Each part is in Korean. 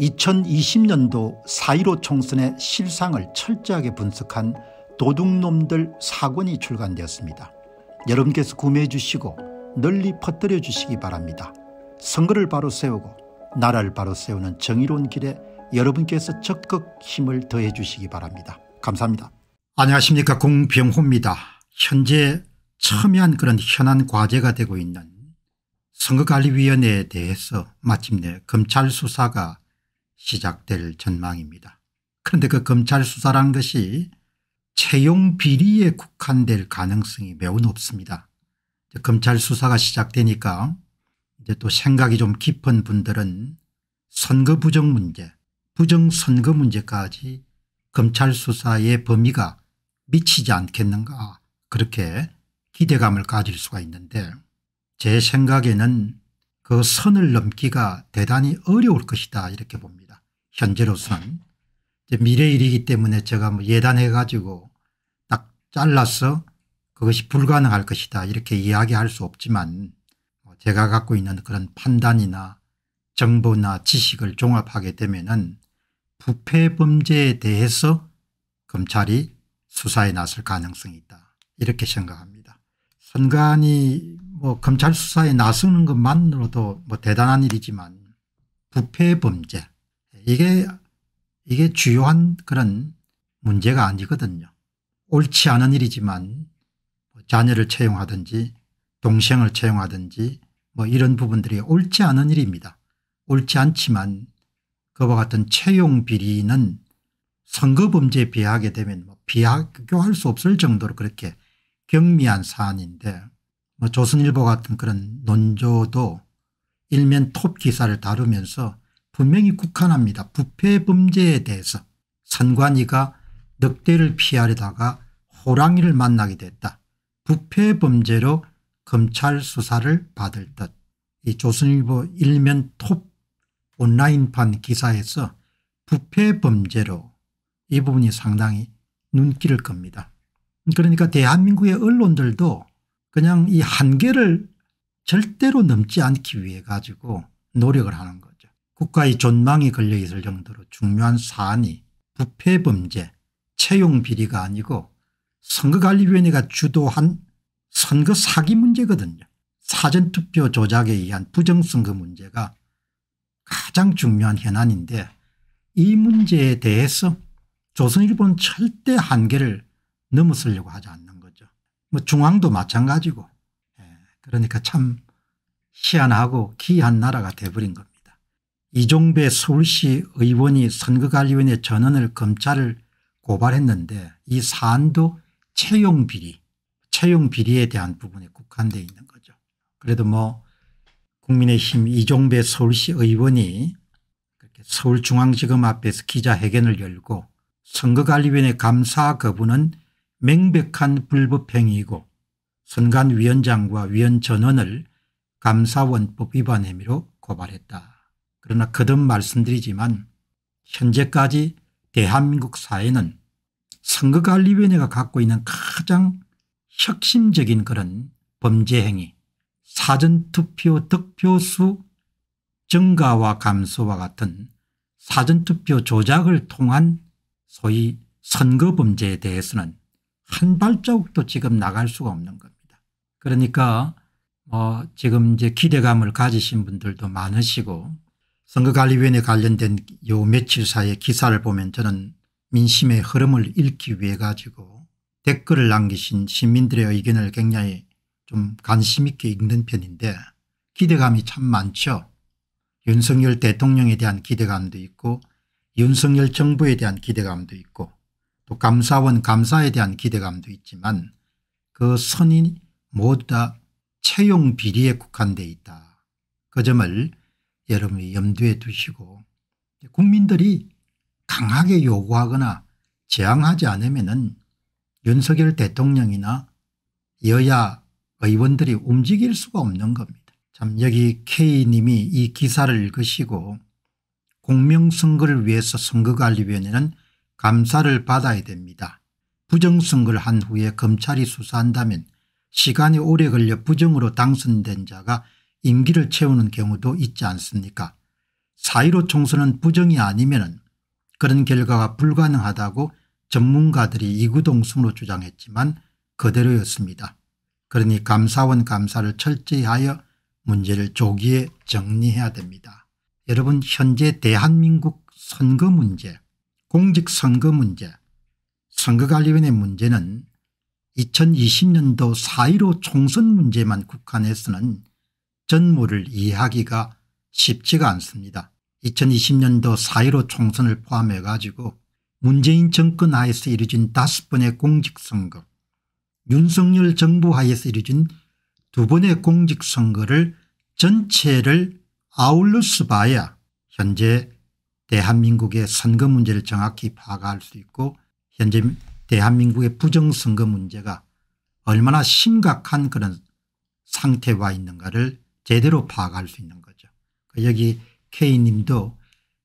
2020년도 4.15 총선의 실상을 철저하게 분석한 도둑놈들 사권이 출간되었습니다. 여러분께서 구매해 주시고 널리 퍼뜨려 주시기 바랍니다. 선거를 바로 세우고 나라를 바로 세우는 정의로운 길에 여러분께서 적극 힘을 더해 주시기 바랍니다. 감사합니다. 안녕하십니까 공병호입니다. 현재 첨예한 그런 현안 과제가 되고 있는 선거관리위원회에 대해서 마침내 검찰 수사가 시작될 전망입니다. 그런데 그 검찰 수사라 것이 채용 비리에 국한될 가능성이 매우 높습니다. 검찰 수사가 시작되니까 이제 또 생각이 좀 깊은 분들은 선거 부정 문제 부정 선거 문제까지 검찰 수사의 범위가 미치지 않겠는가 그렇게 기대감을 가질 수가 있는데 제 생각에는 그 선을 넘기가 대단히 어려울 것이다 이렇게 봅니다. 현재로서는 미래 일이기 때문에 제가 뭐 예단해 가지고 딱 잘라서 그것이 불가능할 것이다 이렇게 이야기할 수 없지만 뭐 제가 갖고 있는 그런 판단이나 정보나 지식을 종합하게 되면 부패 범죄에 대해서 검찰이 수사에 나설 가능성이 있다 이렇게 생각합니다. 선관이 뭐 검찰 수사에 나서는 것만으로도 뭐 대단한 일이지만 부패 범죄 이게 이게 주요한 그런 문제가 아니거든요. 옳지 않은 일이지만 뭐 자녀를 채용하든지 동생을 채용하든지 뭐 이런 부분들이 옳지 않은 일입니다. 옳지 않지만 그와 같은 채용 비리는 선거 범죄에 비하게 되면 뭐 비교할 수 없을 정도로 그렇게 경미한 사안인데 뭐 조선일보 같은 그런 논조도 일면 톱 기사를 다루면서 분명히 국한합니다. 부패 범죄에 대해서 선관위가 늑대를 피하려다가 호랑이를 만나게 됐다. 부패 범죄로 검찰 수사를 받을 듯. 이 조선일보 일면 톱 온라인판 기사에서 부패 범죄로 이 부분이 상당히 눈길을 겁니다. 그러니까 대한민국의 언론들도 그냥 이 한계를 절대로 넘지 않기 위해 가지고 노력을 하는 거 국가의 존망이 걸려 있을 정도로 중요한 사안이 부패범죄, 채용비리가 아니고 선거관리위원회가 주도한 선거 사기 문제거든요. 사전투표 조작에 의한 부정선거 문제가 가장 중요한 현안인데 이 문제에 대해서 조선일보는 절대 한계를 넘어서려고 하지 않는 거죠. 뭐 중앙도 마찬가지고 예, 그러니까 참 희한하고 기이한 나라가 돼버린 겁니다. 이종배 서울시 의원이 선거관리위원회 전원을 검찰을 고발했는데 이 사안도 채용 비리, 채용 비리에 대한 부분에 국한되어 있는 거죠. 그래도 뭐 국민의힘 이종배 서울시 의원이 서울중앙지검 앞에서 기자회견을 열고 선거관리위원회 감사 거부는 명백한 불법행위이고 선관위원장과 위원 전원을 감사원법 위반 혐의로 고발했다. 그러나 거듭 말씀드리지만 현재까지 대한민국 사회는 선거관리위원회가 갖고 있는 가장 혁신적인 그런 범죄행위 사전투표 득표수 증가와 감소와 같은 사전투표 조작을 통한 소위 선거범죄에 대해서는 한 발자국도 지금 나갈 수가 없는 겁니다. 그러니까 뭐 지금 이제 기대감을 가지신 분들도 많으시고 선거관리위원회 관련된 요 며칠 사이의 기사를 보면 저는 민심의 흐름을 읽기 위해 가지고 댓글을 남기신 시민들의 의견을 굉장히 좀 관심 있게 읽는 편인데 기대감이 참 많죠. 윤석열 대통령에 대한 기대감도 있고 윤석열 정부에 대한 기대감도 있고 또 감사원 감사에 대한 기대감도 있지만 그 선이 모두 다 채용 비리에 국한돼 있다. 그 점을 여러분이 염두에 두시고 국민들이 강하게 요구하거나 제항하지 않으면 윤석열 대통령이나 여야 의원들이 움직일 수가 없는 겁니다. 참 여기 K님이 이 기사를 읽으시고 공명선거를 위해서 선거관리위원회는 감사를 받아야 됩니다. 부정선거를 한 후에 검찰이 수사한다면 시간이 오래 걸려 부정으로 당선된 자가 임기를 채우는 경우도 있지 않습니까 사1 5 총선은 부정이 아니면 그런 결과가 불가능하다고 전문가들이 이구동수로 주장했지만 그대로였습니다. 그러니 감사원 감사를 철저히 하여 문제를 조기에 정리해야 됩니다. 여러분 현재 대한민국 선거 문제 공직선거 문제 선거관리위원회 문제는 2020년도 4.15 총선 문제만 국한해서는 전무를 이해하기가 쉽지가 않습니다. 2020년도 4.15 총선을 포함해 가지고 문재인 정권 하에서 이뤄진 다섯 번의 공직선거 윤석열 정부 하에서 이뤄진두 번의 공직선거를 전체를 아울러스 봐야 현재 대한민국의 선거 문제를 정확히 파악할 수 있고 현재 대한민국의 부정선거 문제가 얼마나 심각한 그런 상태와 있는가를 제대로 파악할 수 있는 거죠. 그 여기 K님도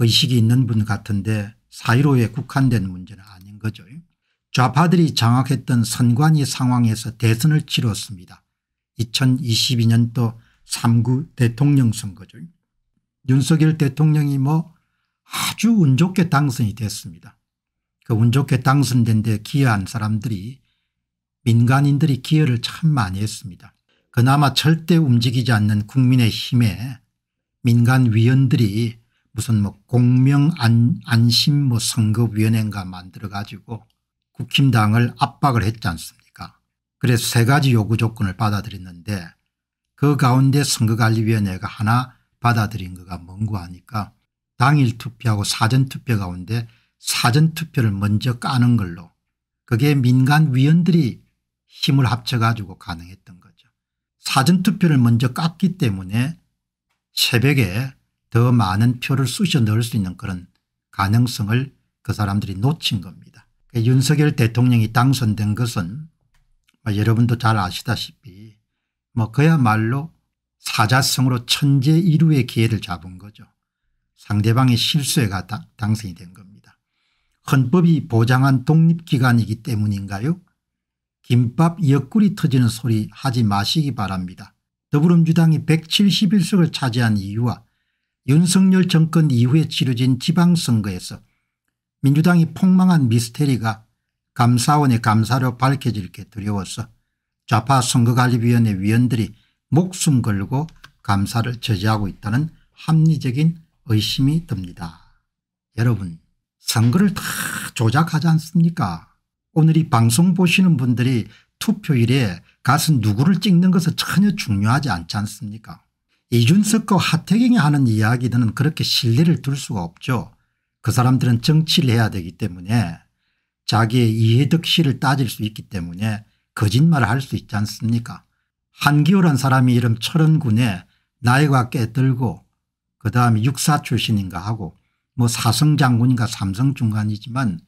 의식이 있는 분 같은데 사이로에 국한된 문제는 아닌 거죠. 좌파들이 장악했던 선관위 상황에서 대선을 치렀습니다. 2022년도 3구 대통령 선거죠. 윤석열 대통령이 뭐 아주 운 좋게 당선이 됐습니다. 그 운 좋게 당선된 데 기여한 사람들이 민간인들이 기여를 참 많이 했습니다. 그나마 절대 움직이지 않는 국민의힘에 민간위원들이 무슨 뭐 공명 안, 심뭐 선거위원회인가 만들어 가지고 국힘당을 압박을 했지 않습니까 그래서 세 가지 요구 조건을 받아들였는데 그 가운데 선거관리위원회가 하나 받아들인 거가 뭔고 하니까 당일 투표하고 사전투표 가운데 사전투표를 먼저 까는 걸로 그게 민간위원들이 힘을 합쳐가지고 가능했던 사전투표를 먼저 깠기 때문에 새벽에 더 많은 표를 쑤셔 넣을 수 있는 그런 가능성을 그 사람들이 놓친 겁니다. 그 윤석열 대통령이 당선된 것은 뭐 여러분도 잘 아시다시피 뭐 그야말로 사자성으로 천재 이루의 기회를 잡은 거죠. 상대방의 실수에 가 당선이 된 겁니다. 헌법이 보장한 독립기관이기 때문인가요 김밥 옆구리 터지는 소리 하지 마시기 바랍니다. 더불어민주당이 171석을 차지한 이유와 윤석열 정권 이후에 치러진 지방선거에서 민주당이 폭망한 미스테리가 감사원의 감사로 밝혀질 게 두려워서 좌파 선거관리위원회 위원들이 목숨 걸고 감사를 저지하고 있다는 합리적인 의심이 듭니다. 여러분 선거를 다 조작하지 않습니까 오늘 이 방송 보시는 분들이 투표일에 가서 누구를 찍는 것은 전혀 중요하지 않지 않습니까 이준석과 하태경이 하는 이야기들은 그렇게 신뢰를 둘 수가 없죠. 그 사람들은 정치를 해야 되기 때문에 자기의 이해득실을 따질 수 있기 때문에 거짓말을 할 수 있지 않습니까 한기호란 사람이 이름 철원군에 나이가 꽤 들고 그다음에 육사 출신인가 하고 뭐 사성 장군인가 삼성 중간이지만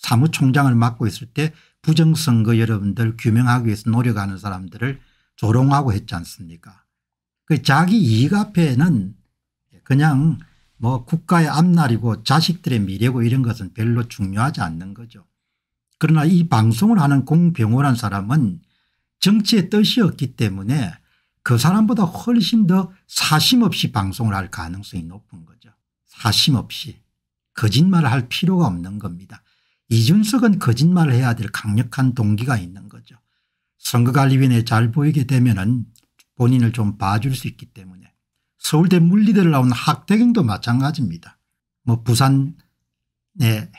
사무총장을 맡고 있을 때 부정선거 여러분들 규명하기 위해서 노력하는 사람들을 조롱하고 했지 않습니까 그 자기 이익 앞에는 그냥 뭐 국가의 앞날이고 자식들의 미래고 이런 것은 별로 중요하지 않는 거죠. 그러나 이 방송을 하는 공병호란 사람은 정치의 뜻이 없기 때문에 그 사람보다 훨씬 더 사심 없이 방송을 할 가능성이 높은 거죠. 사심 없이 거짓말을 할 필요가 없는 겁니다. 이준석은 거짓말을 해야 될 강력한 동기가 있는 거죠. 선거관리위원회 잘 보이게 되면 은 본인을 좀 봐줄 수 있기 때문에 서울대 물리대를 나온 학대경도 마찬가지입니다. 뭐 부산의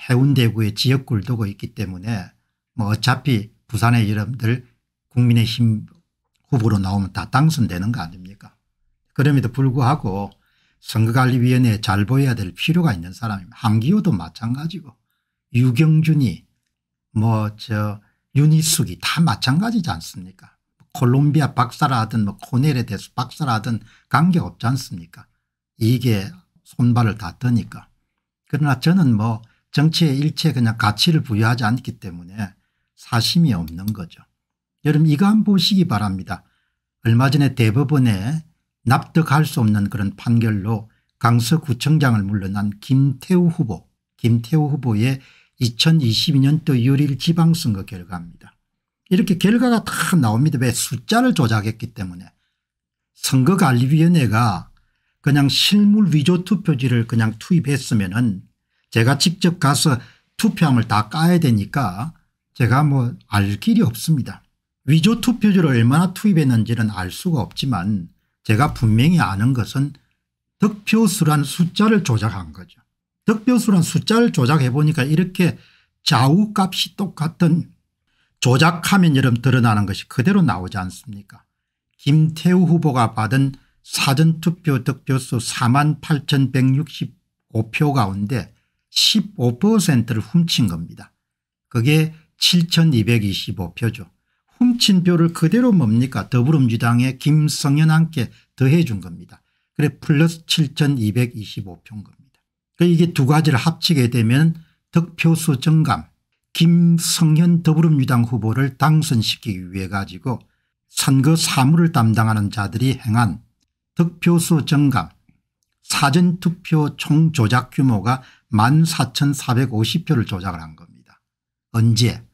해운대구의 지역구를 두고 있기 때문에 뭐 어차피 부산의 여러분들 국민의힘 후보로 나오면 다 당선되는 거 아닙니까 그럼에도 불구하고 선거관리위원회에 잘 보여야 될 필요가 있는 사람입니다. 한기호도 마찬가지고 유경준이 뭐 저 윤희숙이 다 마찬가지지 않습니까 콜롬비아 박사라 든뭐 코넬에 대해서 박사라 든 관계없지 않습니까 이게 손발을 다 뜨니까 그러나 저는 뭐정치의 일체 그냥 가치를 부여하지 않기 때문에 사심이 없는 거죠. 여러분 이거 한번 보시기 바랍니다. 얼마 전에 대법원에 납득할 수 없는 그런 판결로 강서구청장을 물러난 김태우 후보 김태우 후보의 2022년도 6일 지방선거 결과입니다. 이렇게 결과가 다 나옵니다. 왜 숫자를 조작했기 때문에 선거관리위원회가 그냥 실물 위조 투표지를 그냥 투입했으면 은 제가 직접 가서 투표함을 다 까야 되니까 제가 뭐 알 길이 없습니다. 위조 투표지를 얼마나 투입했는지는 알 수가 없지만 제가 분명히 아는 것은 득표수란 숫자를 조작한 거죠. 득표수란 숫자를 조작해 보니까 이렇게 좌우값이 똑같은 조작하면 여름 드러나는 것이 그대로 나오지 않습니까 김태우 후보가 받은 사전투표 득표수 4만 8165표 가운데 15%를 훔친 겁니다. 그게 7225표죠. 훔친 표를 그대로 뭡니까 더불어민주당의 김성현 함께 더해 준 겁니다. 그래 플러스 7225표인 겁니다. 그 이게 두 가지를 합치게 되면 득표수 증감 김성현 더불어민주당 후보를 당선시키기 위해 가지고 선거 사무를 담당하는 자들이 행한 득표수 증감 사전투표 총 조작 규모가 14,450표를 조작을 한 겁니다. 언제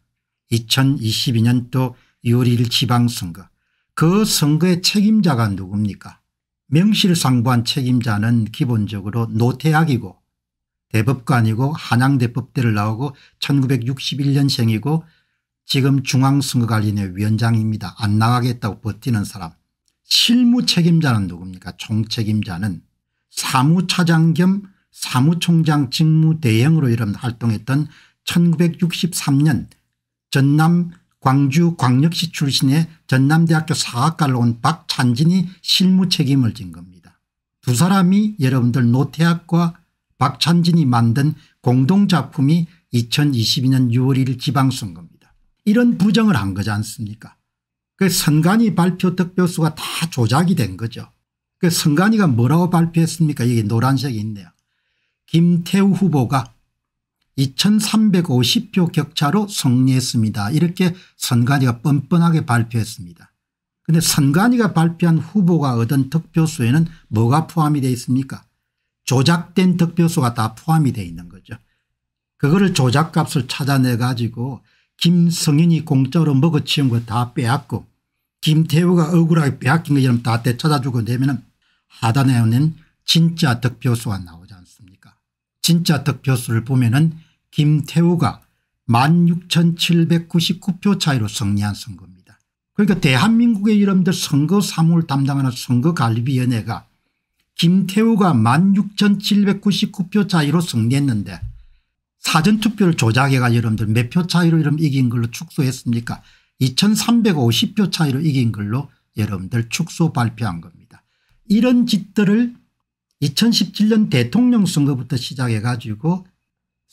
2022년도 6월 1일 지방선거 그 선거의 책임자가 누굽니까 명실상부한 책임자는 기본적으로 노태학이고 대법관이고 한양대법대를 나오고 1961년생이고 지금 중앙선거관리위원회 위원장입니다. 안 나가겠다고 버티는 사람. 실무 책임자는 누굽니까 총책임자는 사무차장 겸 사무총장 직무대행으로 이름 활동했던 1963년 전남 광주 광역시 출신의 전남대학교 사학과를온 박찬진이 실무 책임을 진 겁니다. 두 사람이 여러분들 노태학과 박찬진이 만든 공동작품이 2022년 6월 1일 지방선거입니다. 이런 부정을 한 거지 않습니까 그 선관위 발표 득표수가 다 조작이 된 거죠. 그 선관위가 뭐라고 발표했습니까 여기 노란색이 있네요. 김태우 후보가 2350표 격차로 승리했습니다. 이렇게 선관위가 뻔뻔하게 발표했습니다. 그런데 선관위가 발표한 후보가 얻은 득표수에는 뭐가 포함이 되어 있습니까 조작된 득표수가 다 포함이 되어 있는 거죠. 그거를 조작값을 찾아내 가지고 김성인이 공짜로 먹어치운 거 다 빼앗고 김태우가 억울하게 빼앗긴 것처럼 다 되찾아주고 내면 하단에 오는 진짜 득표수가 나오지 않습니까 진짜 득표수를 보면은 김태우가 16,799표 차이로 승리한 선거입니다. 그러니까 대한민국의 이름들 선거 사무를 담당하는 선거관리위원회가 김태우가 16,799표 차이로 승리했는데 사전투표를 조작해가 여러분들 몇 표 차이로 이름 이긴 걸로 축소했습니까 2350표 차이로 이긴 걸로 여러분들 축소 발표한 겁니다. 이런 짓들을 2017년 대통령 선거부터 시작해 가지고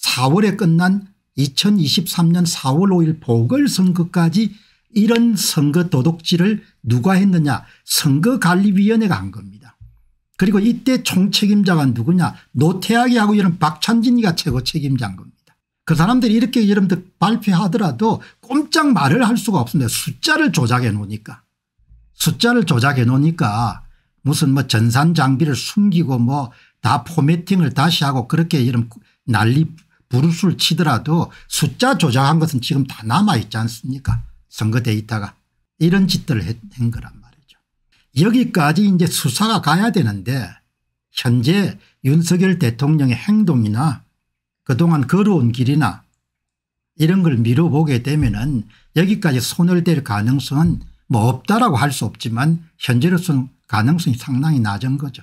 4월에 끝난 2023년 4월 5일 보궐선거까지 이런 선거 도둑질을 누가 했느냐 선거관리위원회가 한 겁니다. 그리고 이때 총책임자가 누구냐 노태학이하고 이런 박찬진이가 최고 책임자인 겁니다. 그 사람들이 이렇게 여러분들 발표하더라도 꼼짝 말을 할 수가 없습니다. 숫자를 조작해 놓으니까. 숫자를 조작해 놓으니까 무슨 뭐 전산 장비를 숨기고 뭐 다 포매팅을 다시 하고 그렇게 이런 난리 부르스 치더라도 숫자 조작한 것은 지금 다 남아 있지 않습니까 선거 데이터가 이런 짓들을 한 거란 말이에요. 여기까지 이제 수사가 가야 되는데 현재 윤석열 대통령의 행동이나 그동안 걸어온 길이나 이런 걸 미뤄보게 되면 은 여기까지 손을 댈 가능성은 뭐 없다라고 할 수 없지만 현재로서는 가능성이 상당히 낮은 거죠.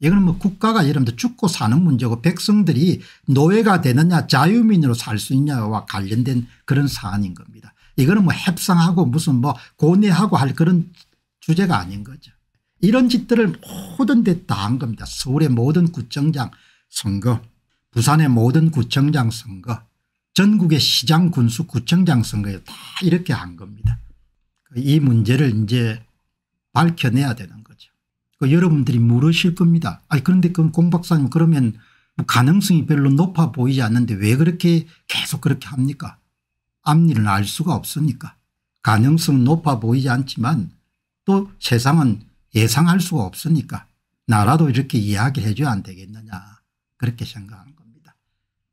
이거는뭐 국가가 여러분들 죽고 사는 문제고 백성들이 노예가 되느냐 자유민으로 살 수 있냐와 관련된 그런 사안인 겁니다. 이거는 뭐 협상하고 무슨 뭐 고뇌하고 할 그런 주제가 아닌 거죠. 이런 짓들을 모든 데 다 한 겁니다. 서울의 모든 구청장 선거 부산의 모든 구청장 선거 전국의 시장 군수 구청장 선거에 다 이렇게 한 겁니다. 이 문제를 이제 밝혀내야 되는 거죠. 그 여러분들이 물으실 겁니다. 아니 그런데 그럼 공 박사님 그러면 뭐 가능성이 별로 높아 보이지 않는데 왜 그렇게 계속 그렇게 합니까? 앞일은 알 수가 없으니까. 가능성 높아 보이지 않지만 또 세상은 예상할 수가 없으니까 나라도 이렇게 이야기해 를 줘야 안 되겠느냐 그렇게 생각하는 겁니다.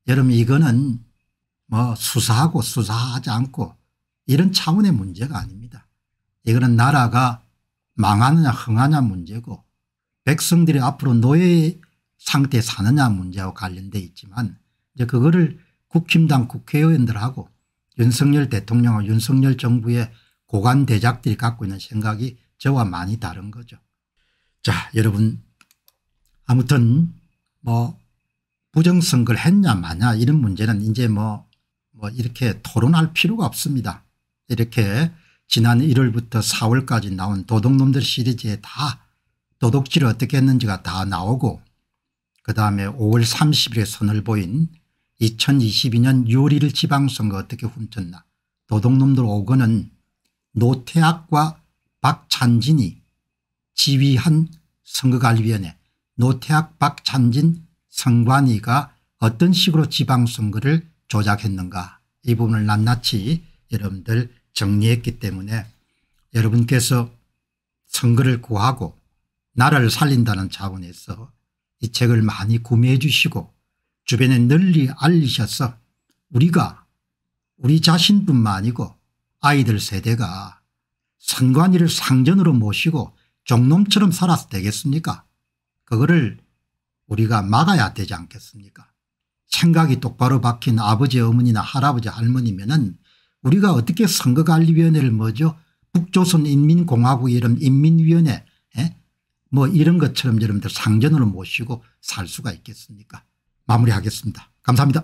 여러분 이거는 뭐 수사하고 수사하지 않고 이런 차원의 문제가 아닙니다. 이거는 나라가 망하느냐 흥하냐 문제고 백성들이 앞으로 노예 상태에 사느냐 문제와 관련돼 있지만 이제 그거를 국힘당 국회의원들하고 윤석열 대통령과 윤석열 정부의 고관 대작들이 갖고 있는 생각이 저와 많이 다른 거죠. 자 여러분 아무튼 뭐 부정선거를 했냐 마냐 이런 문제는 이제 뭐, 뭐 이렇게 토론할 필요가 없습니다. 이렇게 지난 1월부터 4월까지 나온 도둑놈들 시리즈에 다 도둑질을 어떻게 했는지가 다 나오고 그다음에 5월 30일에 선을 보인 2022년 6월 1일 지방선거 어떻게 훔쳤나 도둑놈들 5건은 노태학과 박찬진이 지휘한 선거관리위원회 노태학 박찬진 선관위가 어떤 식으로 지방선거를 조작했는가 이 부분을 낱낱이 여러분들 정리했기 때문에 여러분께서 선거를 구하고 나라를 살린다는 차원에서 이 책을 많이 구매해 주시고 주변에 널리 알리셔서 우리가 우리 자신뿐만 아니고 아이들 세대가 선관위를 상전으로 모시고 종놈처럼 살아서 되겠습니까 그거를 우리가 막아야 되지 않겠습니까 생각이 똑바로 박힌 아버지 어머니나 할아버지 할머니면 은 우리가 어떻게 선거관리위원회를 뭐죠 북조선인민공화국 이름 인민위원회 에? 예? 뭐 이런 것처럼 여러분들 상전으로 모시고 살 수가 있겠습니까 마무리하겠습니다. 감사합니다.